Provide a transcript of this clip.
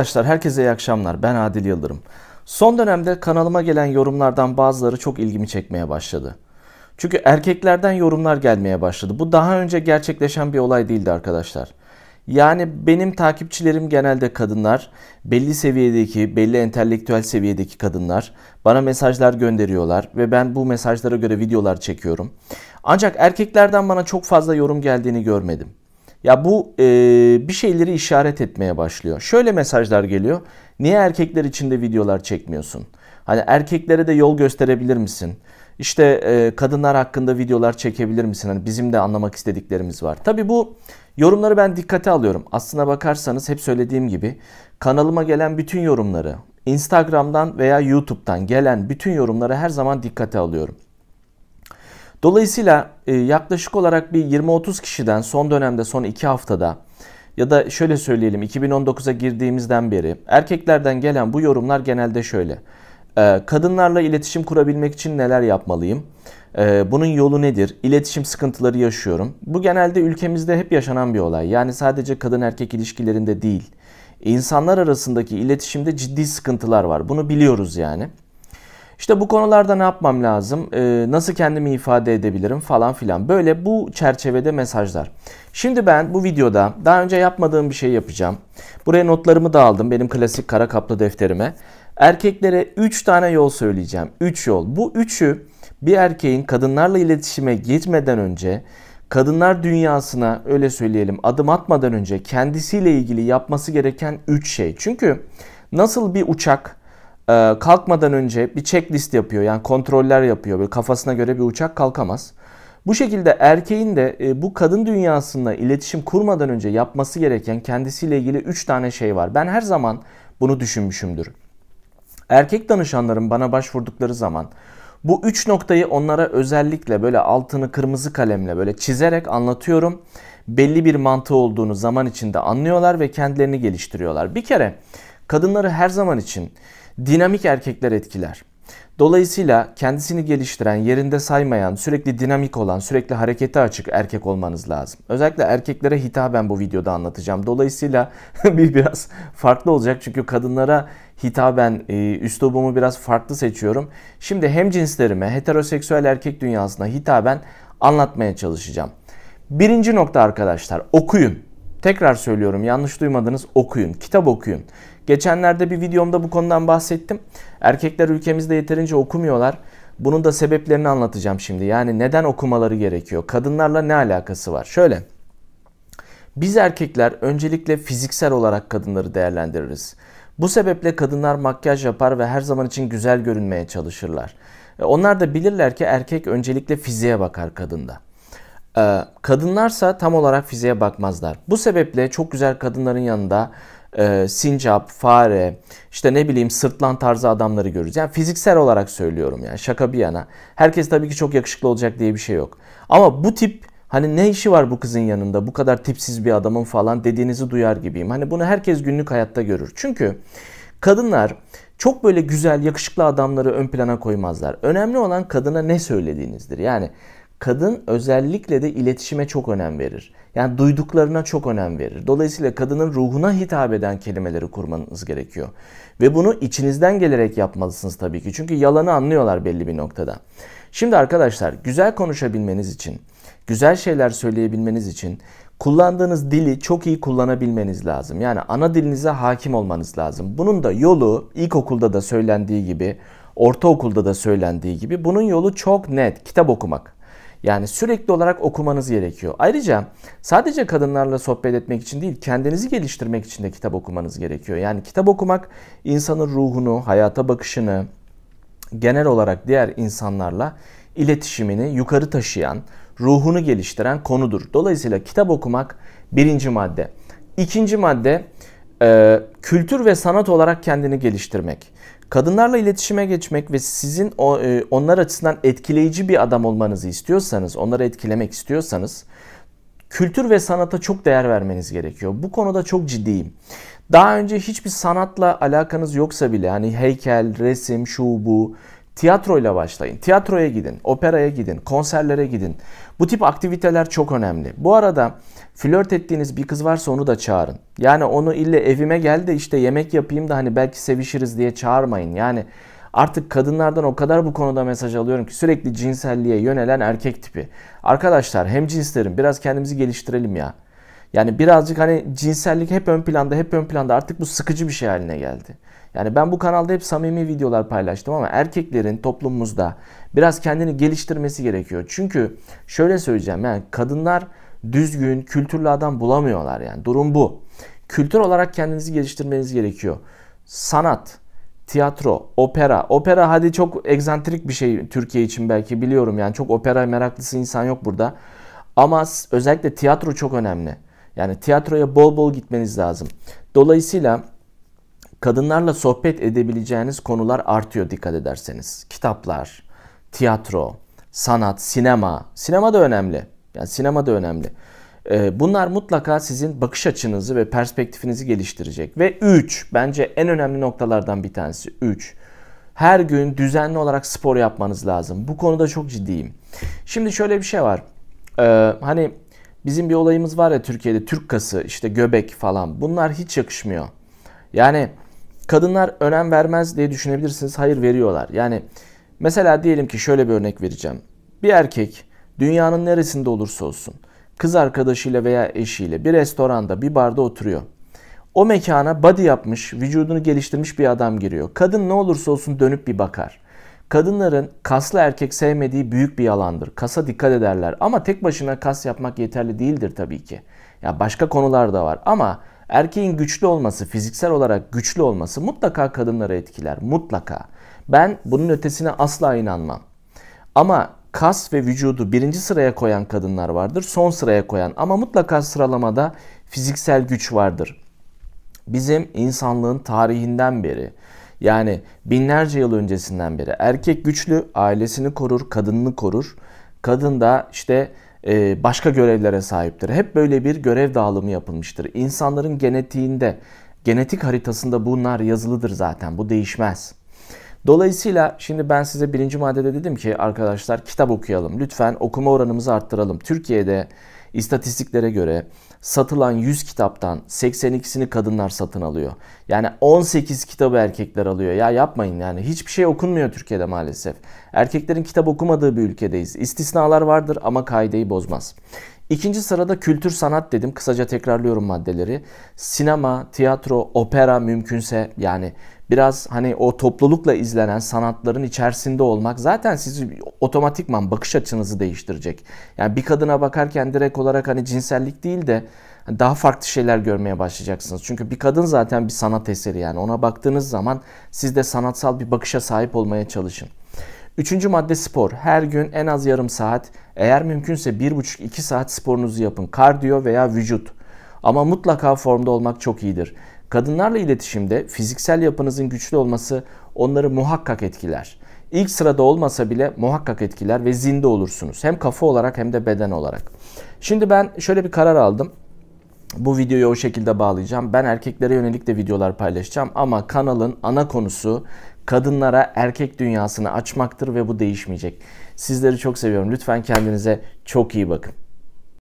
Arkadaşlar herkese iyi akşamlar. Ben Adil Yıldırım. Son dönemde kanalıma gelen yorumlardan bazıları çok ilgimi çekmeye başladı. Çünkü erkeklerden yorumlar gelmeye başladı. Bu daha önce gerçekleşen bir olay değildi arkadaşlar. Yani benim takipçilerim genelde kadınlar, belli seviyedeki, belli entelektüel seviyedeki kadınlar bana mesajlar gönderiyorlar ve ben bu mesajlara göre videolar çekiyorum. Ancak erkeklerden bana çok fazla yorum geldiğini görmedim. Ya bu e, bir şeyleri işaret etmeye başlıyor. Şöyle mesajlar geliyor. Niye erkekler için de videolar çekmiyorsun? Hani erkeklere de yol gösterebilir misin? İşte e, kadınlar hakkında videolar çekebilir misin? Hani bizim de anlamak istediklerimiz var. Tabii bu yorumları ben dikkate alıyorum. Aslına bakarsanız hep söylediğim gibi kanalıma gelen bütün yorumları Instagram'dan veya YouTube'dan gelen bütün yorumları her zaman dikkate alıyorum. Dolayısıyla e, yaklaşık olarak bir 20-30 kişiden son dönemde son 2 haftada ya da şöyle söyleyelim 2019'a girdiğimizden beri erkeklerden gelen bu yorumlar genelde şöyle. E, kadınlarla iletişim kurabilmek için neler yapmalıyım? E, bunun yolu nedir? İletişim sıkıntıları yaşıyorum. Bu genelde ülkemizde hep yaşanan bir olay. Yani sadece kadın erkek ilişkilerinde değil. İnsanlar arasındaki iletişimde ciddi sıkıntılar var. Bunu biliyoruz yani. İşte bu konularda ne yapmam lazım, ee, nasıl kendimi ifade edebilirim falan filan. Böyle bu çerçevede mesajlar. Şimdi ben bu videoda daha önce yapmadığım bir şey yapacağım. Buraya notlarımı da aldım benim klasik kara kaplı defterime. Erkeklere 3 tane yol söyleyeceğim. 3 yol. Bu üçü bir erkeğin kadınlarla iletişime geçmeden önce kadınlar dünyasına öyle söyleyelim adım atmadan önce kendisiyle ilgili yapması gereken 3 şey. Çünkü nasıl bir uçak ee, kalkmadan önce bir checklist yapıyor. Yani kontroller yapıyor. Böyle kafasına göre bir uçak kalkamaz. Bu şekilde erkeğin de e, bu kadın dünyasında iletişim kurmadan önce yapması gereken kendisiyle ilgili 3 tane şey var. Ben her zaman bunu düşünmüşümdür. Erkek danışanların bana başvurdukları zaman bu 3 noktayı onlara özellikle böyle altını kırmızı kalemle böyle çizerek anlatıyorum. Belli bir mantığı olduğunu zaman içinde anlıyorlar ve kendilerini geliştiriyorlar. Bir kere kadınları her zaman için dinamik erkekler etkiler. Dolayısıyla kendisini geliştiren, yerinde saymayan, sürekli dinamik olan, sürekli harekete açık erkek olmanız lazım. Özellikle erkeklere hitaben bu videoda anlatacağım. Dolayısıyla bir biraz farklı olacak çünkü kadınlara hitaben e, üslubumu biraz farklı seçiyorum. Şimdi hem cinslerime, heteroseksüel erkek dünyasına hitaben anlatmaya çalışacağım. Birinci nokta arkadaşlar okuyun. Tekrar söylüyorum yanlış duymadınız okuyun, kitap okuyun. Geçenlerde bir videomda bu konudan bahsettim. Erkekler ülkemizde yeterince okumuyorlar. Bunun da sebeplerini anlatacağım şimdi. Yani neden okumaları gerekiyor? Kadınlarla ne alakası var? Şöyle. Biz erkekler öncelikle fiziksel olarak kadınları değerlendiririz. Bu sebeple kadınlar makyaj yapar ve her zaman için güzel görünmeye çalışırlar. E, onlar da bilirler ki erkek öncelikle fiziğe bakar kadında. E, kadınlarsa tam olarak fiziğe bakmazlar. Bu sebeple çok güzel kadınların yanında e, sincap, fare, işte ne bileyim sırtlan tarzı adamları görürüz. Yani fiziksel olarak söylüyorum yani şaka bir yana. Herkes tabii ki çok yakışıklı olacak diye bir şey yok. Ama bu tip hani ne işi var bu kızın yanında bu kadar tipsiz bir adamın falan dediğinizi duyar gibiyim. Hani bunu herkes günlük hayatta görür. Çünkü kadınlar çok böyle güzel yakışıklı adamları ön plana koymazlar. Önemli olan kadına ne söylediğinizdir. Yani kadın özellikle de iletişime çok önem verir. Yani duyduklarına çok önem verir. Dolayısıyla kadının ruhuna hitap eden kelimeleri kurmanız gerekiyor. Ve bunu içinizden gelerek yapmalısınız tabii ki. Çünkü yalanı anlıyorlar belli bir noktada. Şimdi arkadaşlar güzel konuşabilmeniz için, güzel şeyler söyleyebilmeniz için kullandığınız dili çok iyi kullanabilmeniz lazım. Yani ana dilinize hakim olmanız lazım. Bunun da yolu ilkokulda da söylendiği gibi, ortaokulda da söylendiği gibi bunun yolu çok net kitap okumak. Yani sürekli olarak okumanız gerekiyor. Ayrıca sadece kadınlarla sohbet etmek için değil, kendinizi geliştirmek için de kitap okumanız gerekiyor. Yani kitap okumak insanın ruhunu, hayata bakışını, genel olarak diğer insanlarla iletişimini yukarı taşıyan, ruhunu geliştiren konudur. Dolayısıyla kitap okumak birinci madde. İkinci madde e, kültür ve sanat olarak kendini geliştirmek. Kadınlarla iletişime geçmek ve sizin o, e, onlar açısından etkileyici bir adam olmanızı istiyorsanız, onları etkilemek istiyorsanız kültür ve sanata çok değer vermeniz gerekiyor. Bu konuda çok ciddiyim. Daha önce hiçbir sanatla alakanız yoksa bile hani heykel, resim, şu bu Tiyatroyla başlayın. Tiyatroya gidin, operaya gidin, konserlere gidin. Bu tip aktiviteler çok önemli. Bu arada flört ettiğiniz bir kız varsa onu da çağırın. Yani onu ille evime gel de işte yemek yapayım da hani belki sevişiriz diye çağırmayın. Yani artık kadınlardan o kadar bu konuda mesaj alıyorum ki sürekli cinselliğe yönelen erkek tipi. Arkadaşlar hem cinslerin biraz kendimizi geliştirelim ya. Yani birazcık hani cinsellik hep ön planda, hep ön planda artık bu sıkıcı bir şey haline geldi. Yani ben bu kanalda hep samimi videolar paylaştım ama erkeklerin toplumumuzda biraz kendini geliştirmesi gerekiyor. Çünkü şöyle söyleyeceğim yani kadınlar düzgün, kültürlü adam bulamıyorlar yani. Durum bu. Kültür olarak kendinizi geliştirmeniz gerekiyor. Sanat, tiyatro, opera. Opera hadi çok egzantrik bir şey Türkiye için belki biliyorum yani çok opera meraklısı insan yok burada. Ama özellikle tiyatro çok önemli. Yani tiyatroya bol bol gitmeniz lazım. Dolayısıyla kadınlarla sohbet edebileceğiniz konular artıyor dikkat ederseniz. Kitaplar, tiyatro, sanat, sinema. Sinema da önemli. Yani sinema da önemli. Ee, bunlar mutlaka sizin bakış açınızı ve perspektifinizi geliştirecek. Ve 3 bence en önemli noktalardan bir tanesi 3. Her gün düzenli olarak spor yapmanız lazım. Bu konuda çok ciddiyim. Şimdi şöyle bir şey var. Ee, hani Bizim bir olayımız var ya Türkiye'de Türk kası işte göbek falan bunlar hiç yakışmıyor. Yani kadınlar önem vermez diye düşünebilirsiniz. Hayır veriyorlar. Yani mesela diyelim ki şöyle bir örnek vereceğim. Bir erkek dünyanın neresinde olursa olsun kız arkadaşıyla veya eşiyle bir restoranda bir barda oturuyor. O mekana body yapmış, vücudunu geliştirmiş bir adam giriyor. Kadın ne olursa olsun dönüp bir bakar. Kadınların kaslı erkek sevmediği büyük bir yalandır. Kasa dikkat ederler ama tek başına kas yapmak yeterli değildir tabii ki. Ya başka konular da var ama erkeğin güçlü olması, fiziksel olarak güçlü olması mutlaka kadınları etkiler. Mutlaka. Ben bunun ötesine asla inanmam. Ama kas ve vücudu birinci sıraya koyan kadınlar vardır, son sıraya koyan ama mutlaka sıralamada fiziksel güç vardır. Bizim insanlığın tarihinden beri yani binlerce yıl öncesinden beri erkek güçlü, ailesini korur, kadınını korur. Kadın da işte e, başka görevlere sahiptir. Hep böyle bir görev dağılımı yapılmıştır. İnsanların genetiğinde, genetik haritasında bunlar yazılıdır zaten. Bu değişmez. Dolayısıyla şimdi ben size birinci maddede dedim ki arkadaşlar kitap okuyalım. Lütfen okuma oranımızı arttıralım. Türkiye'de İstatistiklere göre satılan 100 kitaptan 82'sini kadınlar satın alıyor. Yani 18 kitabı erkekler alıyor. Ya yapmayın yani hiçbir şey okunmuyor Türkiye'de maalesef. Erkeklerin kitap okumadığı bir ülkedeyiz. İstisnalar vardır ama kaideyi bozmaz. İkinci sırada kültür sanat dedim. Kısaca tekrarlıyorum maddeleri. Sinema, tiyatro, opera mümkünse yani biraz hani o toplulukla izlenen sanatların içerisinde olmak zaten sizi otomatikman bakış açınızı değiştirecek. Yani bir kadına bakarken direkt olarak hani cinsellik değil de hani daha farklı şeyler görmeye başlayacaksınız. Çünkü bir kadın zaten bir sanat eseri yani ona baktığınız zaman siz de sanatsal bir bakışa sahip olmaya çalışın. Üçüncü madde spor. Her gün en az yarım saat, eğer mümkünse bir buçuk iki saat sporunuzu yapın. Kardiyo veya vücut. Ama mutlaka formda olmak çok iyidir. Kadınlarla iletişimde fiziksel yapınızın güçlü olması onları muhakkak etkiler. İlk sırada olmasa bile muhakkak etkiler ve zinde olursunuz. Hem kafa olarak hem de beden olarak. Şimdi ben şöyle bir karar aldım. Bu videoyu o şekilde bağlayacağım. Ben erkeklere yönelik de videolar paylaşacağım ama kanalın ana konusu kadınlara erkek dünyasını açmaktır ve bu değişmeyecek. Sizleri çok seviyorum. Lütfen kendinize çok iyi bakın.